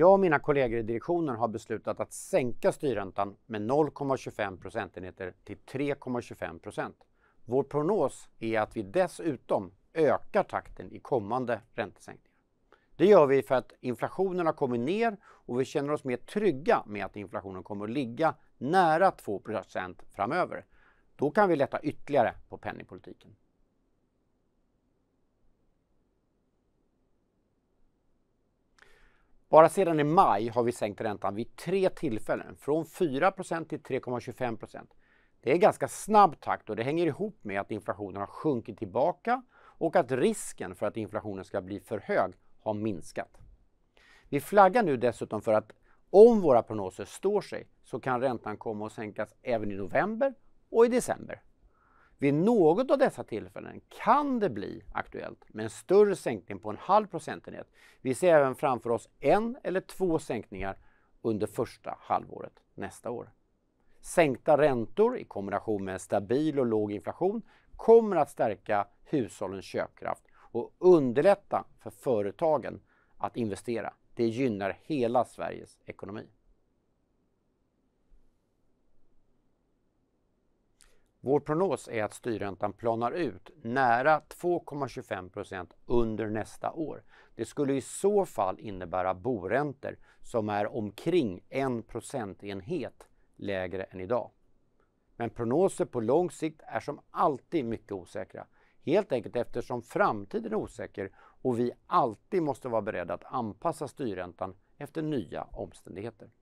Jag och mina kollegor i direktionen har beslutat att sänka styrräntan med 0,25 procentenheter till 3,25 procent. Vår prognos är att vi dessutom ökar takten i kommande räntesänkningar. Det gör vi för att inflationen har kommit ner och vi känner oss mer trygga med att inflationen kommer att ligga nära 2 procent framöver. Då kan vi lätta ytterligare på penningpolitiken. Bara sedan i maj har vi sänkt räntan vid tre tillfällen, från 4 till 3,25 Det är en ganska snabb takt och det hänger ihop med att inflationen har sjunkit tillbaka och att risken för att inflationen ska bli för hög har minskat. Vi flaggar nu dessutom för att om våra prognoser står sig så kan räntan komma att sänkas även i november och i december. Vid något av dessa tillfällen kan det bli aktuellt med en större sänkning på en halv procentenhet. Vi ser även framför oss en eller två sänkningar under första halvåret nästa år. Sänkta räntor i kombination med en stabil och låg inflation kommer att stärka hushållens köpkraft och underlätta för företagen att investera. Det gynnar hela Sveriges ekonomi. Vår prognos är att styrräntan planar ut nära 2,25 under nästa år. Det skulle i så fall innebära boräntor som är omkring en procentenhet lägre än idag. Men prognoser på lång sikt är som alltid mycket osäkra. Helt enkelt eftersom framtiden är osäker och vi alltid måste vara beredda att anpassa styrräntan efter nya omständigheter.